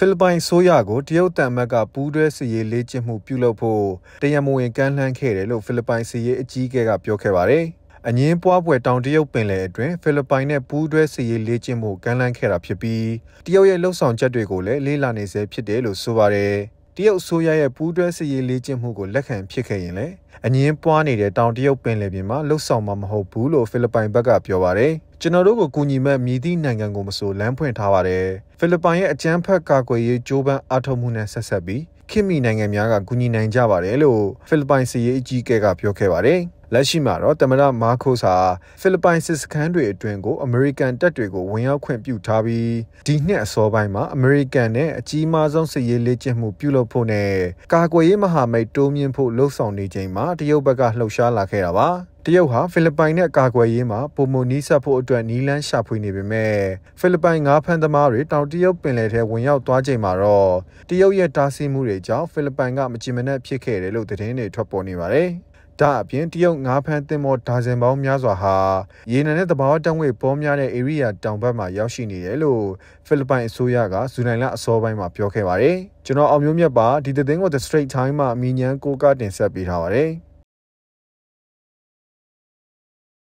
ဖိလစ်ပိုင်ဆိုရကိုတရုတ်တန်မတ်ကပူးတွဲစီရေးလေ့ကျင့်မှုပြုလုပ်ဖို့တရားမဝင်ကမ်းလှမ်းခဲ့တယ်လို့ဖိလစ်ပိုင်စီရေးအကြီးအကဲကပြောခဲ့ပါတယ်။အငင်းပွားပွဲတောင်တရုတ်ပင်လယ်အတွင်းဖိလစ်ပိုင်နဲ့ပူးတွဲစီရေးလေ့ကျင့်မှုကမ်းလှမ်းခဲ့တာဖြစ်ပြီးတရုတ်ရဲ့လှုပ်ဆောင်ချက်တွေကိုလည်းလေးလာနေစေဖြစ်တယ်လို့ဆိုပါတယ်။တရုတ်ဆိုရရဲ့ပူးတွဲစည်ရေးလေ့ကျင့်မှုကိုလက်ခံဖြစ်ခဲ့ရင်လည်းအငင်းပွားနေတဲ့တောင်တရုတ်ပင်လယ်ပြင်မှာလှုပ်ဆောင်မှာမဟုတ်ဘူးလို့ဖိလစ်ပိုင်ဘက်ကပြောပါတယ်။ကျွန်တော်တို့ကိုကူညီမဲ့မြည်သည့်နိုင်ငံကိုမဆိုလမ်းဖွင့်ထားပါတယ်။ဖိလစ်ပိုင်ရဲ့အကြမ်းဖက်ကာကွယ်ရေးကြိုးပမ်းအားထုတ်မှုနဲ့ဆက်ဆက်ပြီးခင်မီနိုင်ငံများကကူညီနိုင်ကြပါတယ်လို့ဖိလစ်ပိုင်စီရေးအကြီးအကဲကပြောခဲ့ပါတယ်။လက်ရှိမှာတော့တမရမာကိုစာဖိလစ်ပိုင်စစ်စခန်းတွေအတွင်းကိုအမေရိကန်တပ်တွေကိုဝင်ရောက်ခွင့်ပြုထားပြီးဒီနှစ်အစောပိုင်းမှာအမေရိကန်နဲ့အကြီးမားဆုံးစစ်ရေးလေ့ကျင့်မှုပြုလုပ်ဖို့နဲ့ကာကွယ်ရေးမဟာမိတ်တိုးမြင့်ဖို့လှုံ့ဆော်နေချိန်မှာတရုတ်ဘက်ကလှုပ်ရှားလာခဲ့တာပါ။တရုတ်ဟာဖိလစ်ပိုင်နဲ့ကာကွယ်ရေးမှာပုံမနီးဆက်ဖို့အတွက်နီးလန်းရှာဖွေနေပေမဲ့ဖိလစ်ပိုင်ငါးဖမ်းသမားတွေတောင်တရုတ်ပင်လယ်ထဲဝင်ရောက်သွားချိန်မှာတော့တရုတ်ရဲ့တားဆီးမှုတွေကြောင့်ဖိလစ်ပိုင်ကမကြင်မနက်ဖြစ်ခဲ့တယ်လို့သတင်းတွေထွက်ပေါ်နေပါတယ်။ဒါအပြင်တရုတ်ငါးဖမ်းသင်္ဘောဒါဇင်ပေါင်းများစွာဟာရေနံနဲ့သဘာဝတံငွေပေါများတဲ့ area တောင်ဘက်မှာရောက်ရှိနေတယ်လို့ဖိလစ်ပိုင်အစိုးရကဇူလိုင်လအစောပိုင်းမှာပြောခဲ့ပါတယ်။ကျွန်တော်အောင်မျိုးမြတ်ပါဒီသတင်းကို The Straight Time မှာအမီညံကိုကတင်ဆက်ပေးထားပါတယ်။